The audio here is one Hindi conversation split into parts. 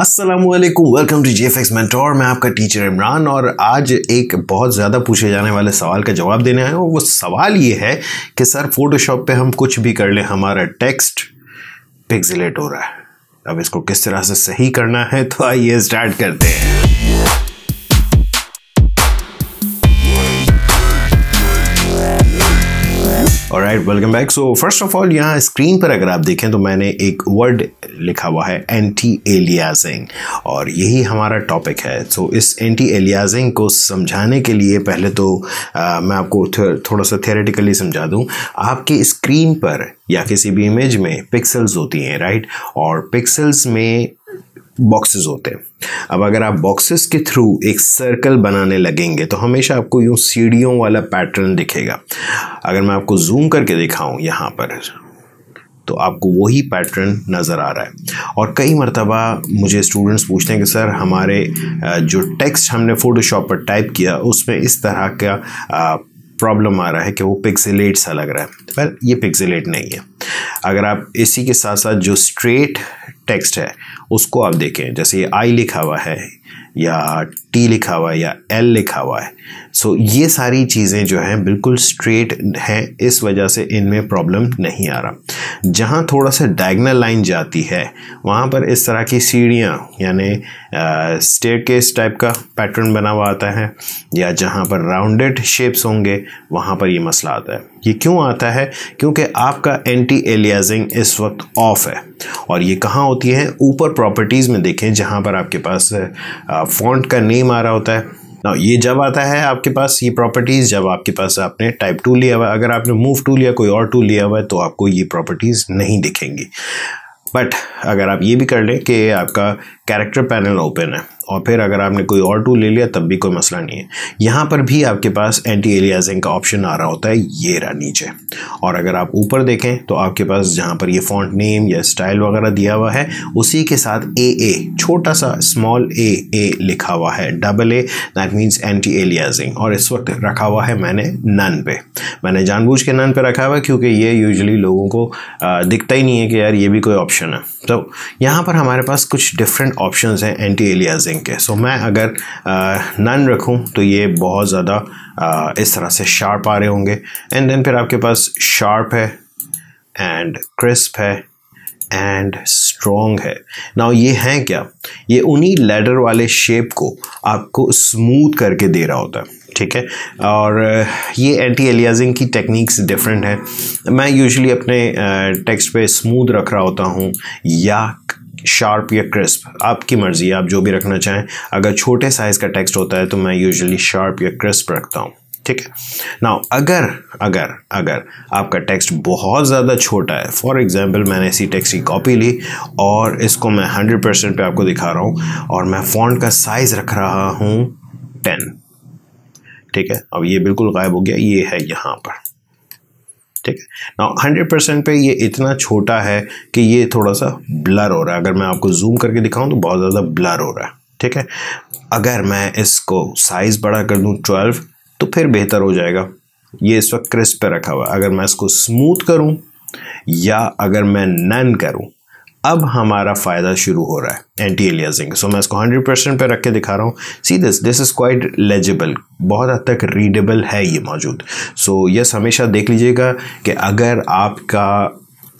अस्सलाम वालेकुम वेलकम टू जीएफएक्स मेंटोर मैं आपका टीचर इमरान और आज एक बहुत ज़्यादा पूछे जाने वाले सवाल का जवाब देने आया हूँ वो सवाल ये है कि सर फोटोशॉप पे हम कुछ भी कर लें हमारा टेक्स्ट पिक्सलेट हो रहा है अब इसको किस तरह से सही करना है तो आइए स्टार्ट करते हैं right welcome back so first of all यहाँ स्क्रीन पर अगर आप देखें तो मैंने एक वर्ड लिखा हुआ है एंटी एलियाजिंग और यही हमारा टॉपिक है सो so, इस एंटी एलियाजिंग को समझाने के लिए पहले तो आ, मैं आपको थोड़ा सा थियोरेटिकली समझा दूँ आपके स्क्रीन पर या किसी भी इमेज में पिक्सल्स होती हैं राइट और पिक्सल्स में बॉक्सेस होते हैं अब अगर आप बॉक्सेस के थ्रू एक सर्कल बनाने लगेंगे तो हमेशा आपको यूँ सीढ़ियों वाला पैटर्न दिखेगा अगर मैं आपको जूम करके दिखाऊं यहाँ पर तो आपको वही पैटर्न नज़र आ रहा है और कई मरतबा मुझे स्टूडेंट्स पूछते हैं कि सर हमारे जो टेक्स्ट हमने फ़ोटोशॉप पर टाइप किया उसमें इस तरह का प्रॉब्लम आ रहा है कि वो पिक्सेलेट सा लग रहा है पर तो ये पिक्सेलेट नहीं है अगर आप इसी के साथ साथ जो स्ट्रेट टेक्स्ट है उसको आप देखें जैसे आई लिखा हुआ है या टी लिखा हुआ है या एल लिखा हुआ है सो so, ये सारी चीज़ें जो हैं बिल्कुल स्ट्रेट हैं इस वजह से इनमें प्रॉब्लम नहीं आ रहा जहाँ थोड़ा सा डायगनल लाइन जाती है वहाँ पर इस तरह की सीढ़ियाँ यानी स्टेट केस टाइप का पैटर्न बना हुआ आता है या जहाँ पर राउंडेड शेप्स होंगे वहाँ पर ये मसला आता है ये क्यों आता है क्योंकि आपका एंटी एलियाजिंग इस वक्त ऑफ है और ये कहाँ होती है ऊपर प्रॉपर्टीज़ में देखें जहाँ पर आपके पास फॉन्ट का नेम सेम आ रहा होता है ना ये जब आता है आपके पास ये प्रॉपर्टीज़ जब आपके पास आपने टाइप टू लिया हुआ है अगर आपने मूव टू लिया कोई और टू लिया हुआ है तो आपको ये प्रॉपर्टीज़ नहीं दिखेंगी बट अगर आप ये भी कर लें कि आपका कैरेक्टर पैनल ओपन है और फिर अगर आपने कोई और टूल ले लिया तब भी कोई मसला नहीं है यहाँ पर भी आपके पास एंटी एलियाजिंग का ऑप्शन आ रहा होता है ये रहा नीचे और अगर आप ऊपर देखें तो आपके पास जहाँ पर ये फॉन्ट नेम या स्टाइल वगैरह दिया हुआ है उसी के साथ ए ए छोटा सा स्मॉल ए ए लिखा हुआ है double A that means anti aliasing और इस वक्त रखा हुआ है मैंने नन पे मैंने जानबूझ के नन पे रखा हुआ है क्योंकि ये यूजली लोगों को दिखता ही नहीं है कि यार ये भी कोई ऑप्शन है तो यहाँ पर हमारे पास कुछ डिफरेंट ऑप्शन हैं एंटी एलियाजिंग है सो so, मैं अगर नन रखूँ तो ये बहुत ज़्यादा इस तरह से शार्प आ रहे होंगे एंड देन फिर आपके पास शार्प है एंड क्रिस्प है एंड स्ट्रॉन्ग है ना ये हैं क्या ये उन्हीं लेडर वाले शेप को आपको स्मूथ करके दे रहा होता है ठीक है और ये एंटी एलियाजिंग की टेक्निक्स डिफरेंट है मैं यूजुअली अपने टेक्स्ट पे स्मूथ रख रहा होता हूँ या शार्प या क्रिस्प आपकी मर्ज़ी आप जो भी रखना चाहें अगर छोटे साइज़ का टेक्स्ट होता है तो मैं यूजुअली शार्प या क्रिस्प रखता हूँ ठीक है ना अगर अगर अगर आपका टेक्स्ट बहुत ज़्यादा छोटा है फॉर एग्जांपल मैंने इसी टेक्स्ट की कॉपी ली और इसको मैं हंड्रेड परसेंट पर आपको दिखा रहा हूँ और मैं फ़ॉन्ट का साइज़ रख रहा हूँ टेन ठीक है अब ये बिल्कुल गायब हो गया ये है यहाँ पर ठीक है ना हंड्रेड परसेंट पर ये इतना छोटा है कि ये थोड़ा सा ब्लर हो रहा है अगर मैं आपको जूम करके दिखाऊं तो बहुत ज़्यादा ब्लर हो रहा है ठीक है अगर मैं इसको साइज़ बड़ा कर दूं ट्वेल्व तो फिर बेहतर हो जाएगा ये इस वक्त क्रिस्प पे रखा हुआ है अगर मैं इसको स्मूथ करूँ या अगर मैं नन करूँ अब हमारा फ़ायदा शुरू हो रहा है एंटी एलियाजिंग सो मैं इसको 100 परसेंट पर रख के दिखा रहा हूँ see this this is quite legible बहुत हद तक रीडेबल है ये मौजूद सो so, यस हमेशा देख लीजिएगा कि अगर आपका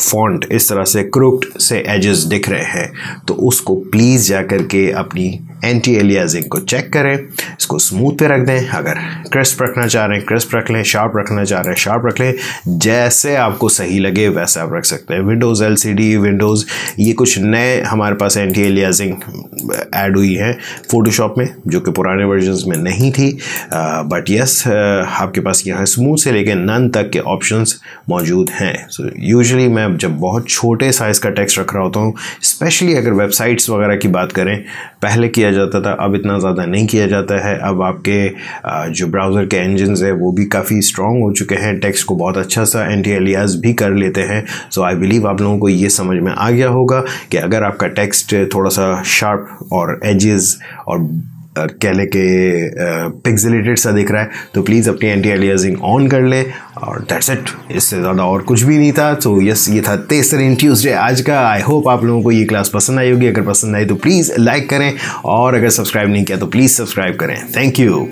फॉन्ट इस तरह से क्रुक्ड से एजेस दिख रहे हैं तो उसको प्लीज़ जा करके अपनी एंटी एलियाजिंग को चेक करें इसको स्मूथ पे रख दें अगर क्रिस्प रखना चाह रहे हैं क्रिस्प रख लें शार्प रखना चाह रहे हैं शार्प रख लें जैसे आपको सही लगे वैसे आप रख सकते हैं विंडोज़ एलसीडी विंडोज़ ये कुछ नए हमारे पास एंटी एलियाजिंग ऐड हुई है फ़ोटोशॉप में जो कि पुराने वर्जन में नहीं थी बट uh, यस uh, आपके पास यहाँ स्मूथ से लेकर नन तक के ऑप्शन मौजूद हैं सो यूजली मैं मैं जब बहुत छोटे साइज़ का टेक्स्ट रख रहा होता हूँ स्पेशली अगर वेबसाइट्स वगैरह की बात करें पहले किया जाता था अब इतना ज़्यादा नहीं किया जाता है अब आपके जो ब्राउज़र के इंजनस है वो भी काफ़ी स्ट्रॉन्ग हो चुके हैं टेक्स्ट को बहुत अच्छा सा एंटी एलियाज भी कर लेते हैं सो आई बिलीव आप लोगों को ये समझ में आ गया होगा कि अगर आपका टेक्स्ट थोड़ा सा शार्प और एजेस और कह लें कि पिक्सलेटेड सा दिख रहा है तो प्लीज़ अपनी एंटी एलियाजिंग ऑन कर लें और दैट्स इट इससे ज़्यादा और कुछ भी नहीं था तो यस ये था इन ट्यूजडे आज का आई होप आप लोगों को ये क्लास पसंद आई होगी अगर पसंद आई तो प्लीज़ लाइक करें और अगर सब्सक्राइब नहीं किया तो प्लीज़ सब्सक्राइब करें थैंक यू